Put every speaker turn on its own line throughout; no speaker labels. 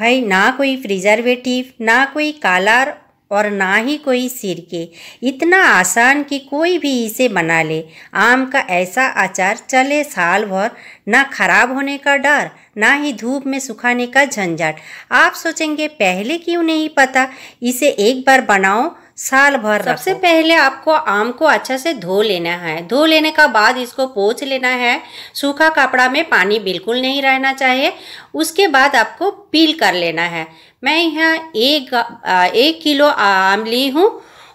भाई ना कोई प्रिजर्वेटिव ना कोई कालार और ना ही कोई सिरके इतना आसान कि कोई भी इसे बना ले आम का ऐसा अचार चले साल भर ना खराब होने का डर ना ही धूप में सुखाने का झंझट आप सोचेंगे पहले क्यों नहीं पता इसे एक बार बनाओ साल भर सबसे पहले आपको आम को अच्छा से धो लेना है धो लेने का बाद इसको पोछ लेना है सूखा कपड़ा में पानी बिल्कुल नहीं रहना चाहिए उसके बाद आपको पील कर लेना है मैं यहाँ एक एक किलो आम ली हूँ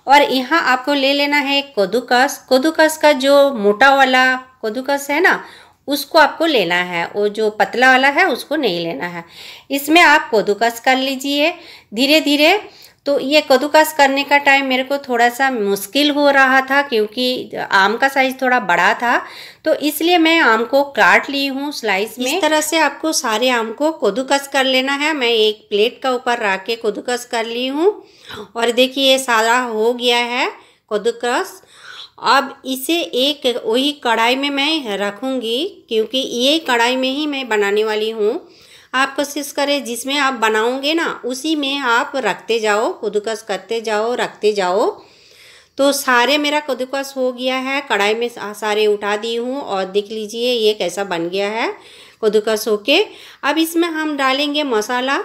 और यहाँ आपको ले लेना है कद्दूकस कद्दूकस का जो मोटा वाला कद्दूकस है ना उसको आपको लेना है वो जो पतला वाला है उसको नहीं लेना है इसमें आप कद्दूकस कर लीजिए धीरे धीरे तो ये कद्दूकस करने का टाइम मेरे को थोड़ा सा मुश्किल हो रहा था क्योंकि आम का साइज थोड़ा बड़ा था तो इसलिए मैं आम को काट ली हूँ स्लाइस में इस तरह से आपको सारे आम को कद्दूकस कर लेना है मैं एक प्लेट का ऊपर रख के कद्दूकस कर ली हूँ और देखिए ये सारा हो गया है कद्दूकस अब इसे एक वही कढ़ाई में मैं रखूँगी क्योंकि ये कढ़ाई में ही मैं बनाने वाली हूँ आप कोशिश करें जिसमें आप बनाओगे ना उसी में आप रखते जाओ खुदकश करते जाओ रखते जाओ तो सारे मेरा कदूकस हो गया है कढ़ाई में सारे उठा दी हूँ और देख लीजिए ये कैसा बन गया है हो होके अब इसमें हम डालेंगे मसाला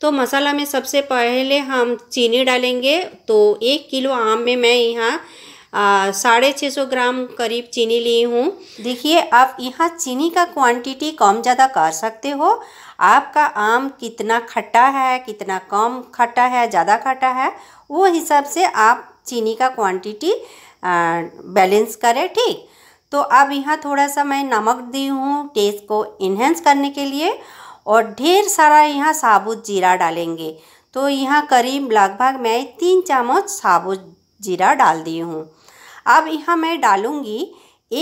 तो मसाला में सबसे पहले हम चीनी डालेंगे तो एक किलो आम में मैं यहाँ साढ़े छः सौ ग्राम करीब चीनी ली हूँ देखिए आप यहाँ चीनी का क्वांटिटी कम ज़्यादा कर सकते हो आपका आम कितना खट्टा है कितना कम खट्टा है ज़्यादा खट्टा है वो हिसाब से आप चीनी का क्वांटिटी बैलेंस करें ठीक तो अब यहाँ थोड़ा सा मैं नमक दी हूँ टेस्ट को इन्हेंस करने के लिए और ढेर सारा यहाँ साबुत जीरा डालेंगे तो यहाँ करीब लगभग मैं तीन चम्मच साबुत जीरा डाल दी हूँ अब यहाँ मैं डालूँगी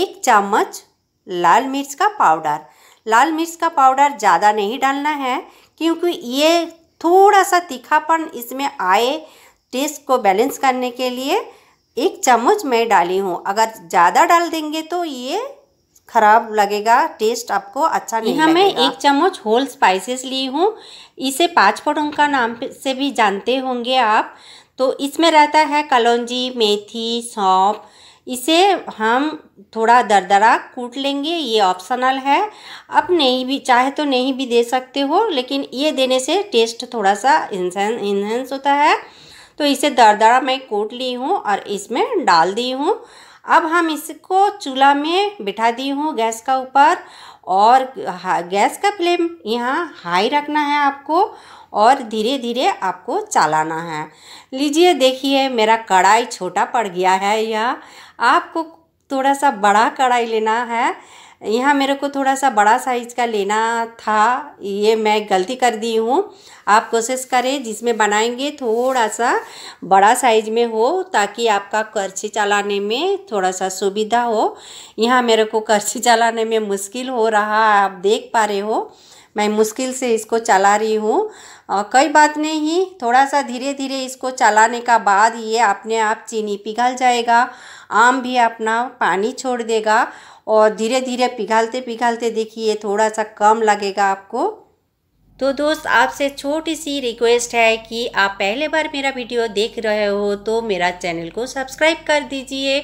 एक चम्मच लाल मिर्च का पाउडर लाल मिर्च का पाउडर ज़्यादा नहीं डालना है क्योंकि ये थोड़ा सा तीखापन इसमें आए टेस्ट को बैलेंस करने के लिए एक चम्मच मैं डाली हूँ अगर ज़्यादा डाल देंगे तो ये खराब लगेगा टेस्ट आपको अच्छा नहीं यहाँ मैं एक चम्मच होल स्पाइसेस ली हूँ इसे पाँच फोड़ों का नाम से भी जानते होंगे आप तो इसमें रहता है कलौजी मेथी सौंप इसे हम थोड़ा दरदरा कूट लेंगे ये ऑप्शनल है आप नहीं भी चाहे तो नहीं भी दे सकते हो लेकिन ये देने से टेस्ट थोड़ा सा इन्हेंस इन्हेंस होता है तो इसे दरदरा मैं कूट ली हूँ और इसमें डाल दी हूँ अब हम इसको चूल्हा में बिठा दी हूँ गैस का ऊपर और गैस का फ्लेम यहाँ हाई रखना है आपको और धीरे धीरे आपको चलाना है लीजिए देखिए मेरा कढ़ाई छोटा पड़ गया है यह आपको थोड़ा सा बड़ा कढ़ाई लेना है यहाँ मेरे को थोड़ा सा बड़ा साइज़ का लेना था ये मैं गलती कर दी हूँ आप कोशिश करें जिसमें बनाएंगे थोड़ा सा बड़ा साइज में हो ताकि आपका कर्ची चलाने में थोड़ा सा सुविधा हो यहाँ मेरे को कर्ची चलाने में मुश्किल हो रहा आप देख पा रहे हो मैं मुश्किल से इसको चला रही हूँ कई बात नहीं थोड़ा सा धीरे धीरे इसको चलाने का बाद ये अपने आप चीनी पिघल जाएगा आम भी अपना पानी छोड़ देगा और धीरे धीरे पिघालते पिघालते देखिए थोड़ा सा कम लगेगा आपको तो दोस्त आपसे छोटी सी रिक्वेस्ट है कि आप पहले बार मेरा वीडियो देख रहे हो तो मेरा चैनल को सब्सक्राइब कर दीजिए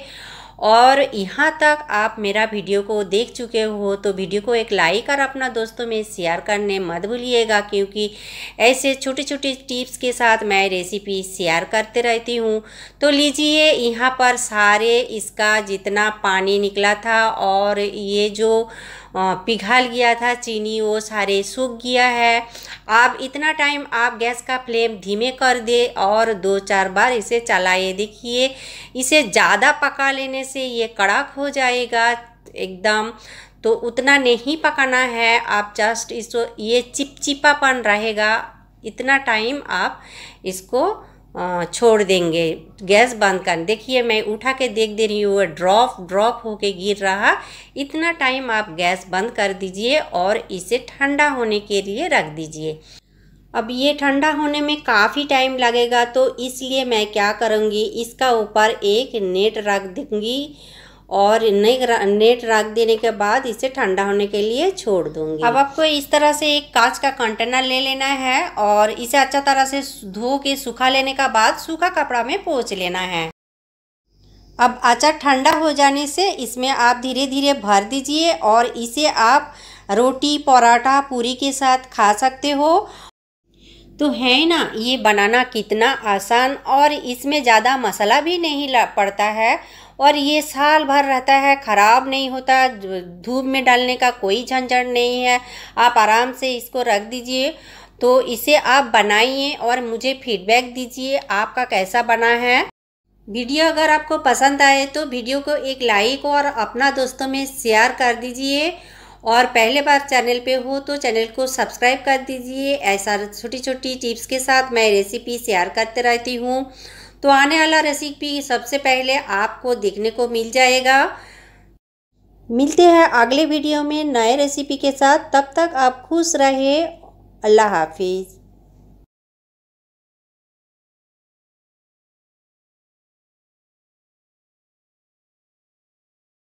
और यहाँ तक आप मेरा वीडियो को देख चुके हो तो वीडियो को एक लाइक और अपना दोस्तों में शेयर करने मत भूलिएगा क्योंकि ऐसे छोटे छोटे टिप्स के साथ मैं रेसिपी शेयर करते रहती हूँ तो लीजिए यहाँ पर सारे इसका जितना पानी निकला था और ये जो पिघल गया था चीनी वो सारे सूख गया है अब इतना टाइम आप गैस का फ्लेम धीमे कर दे और दो चार बार इसे चलाए देखिए इसे ज़्यादा पका लेने से ये कड़क हो जाएगा एकदम तो उतना नहीं पकाना है आप जस्ट इसको ये चिपचिपापन रहेगा इतना टाइम आप इसको छोड़ देंगे गैस बंद कर देखिए मैं उठा के देख दे रही हूँ वह ड्रॉप ड्रॉप होके गिर रहा इतना टाइम आप गैस बंद कर दीजिए और इसे ठंडा होने के लिए रख दीजिए अब ये ठंडा होने में काफ़ी टाइम लगेगा तो इसलिए मैं क्या करूँगी इसका ऊपर एक नेट रख दूँगी और नई नेट रख देने के बाद इसे ठंडा होने के लिए छोड़ दूंगी अब आपको इस तरह से एक कांच का कंटेनर ले लेना है और इसे अच्छा तरह से धो के सूखा लेने का बाद सूखा कपड़ा में पोच लेना है अब अचार ठंडा हो जाने से इसमें आप धीरे धीरे भर दीजिए और इसे आप रोटी पराठा पूरी के साथ खा सकते हो तो है ना ये बनाना कितना आसान और इसमें ज़्यादा मसाला भी नहीं पड़ता है और ये साल भर रहता है ख़राब नहीं होता धूप में डालने का कोई झंझट नहीं है आप आराम से इसको रख दीजिए तो इसे आप बनाइए और मुझे फीडबैक दीजिए आपका कैसा बना है वीडियो अगर आपको पसंद आए तो वीडियो को एक लाइक और अपना दोस्तों में शेयर कर दीजिए और पहले बार चैनल पे हो तो चैनल को सब्सक्राइब कर दीजिए ऐसा छोटी छोटी टिप्स के साथ मैं रेसिपी शेयर करते रहती हूँ तो आने वाला रेसिपी सबसे पहले आपको देखने को मिल जाएगा मिलते हैं अगले वीडियो में नए रेसिपी के साथ तब तक आप खुश रहे अल्लाह हाफिज़